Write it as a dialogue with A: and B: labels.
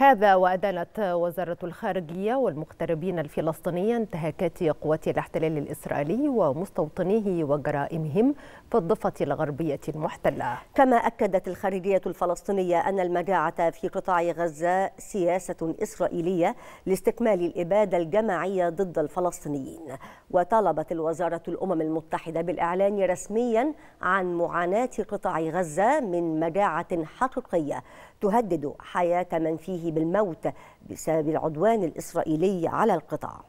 A: هذا وأدانت وزارة الخارجية والمغتربين الفلسطينيين انتهاكات قوات الاحتلال الإسرائيلي ومستوطنيه وجرائمهم في الضفة الغربية المحتلة
B: كما أكدت الخارجية الفلسطينية أن المجاعة في قطاع غزة سياسة إسرائيلية لاستكمال الإبادة الجماعية ضد الفلسطينيين وطالبت الوزارة الأمم المتحدة بالإعلان رسميا عن معاناة قطاع غزة من مجاعة حقيقية تهدد حياة من فيه بالموت بسبب العدوان الإسرائيلي على القطاع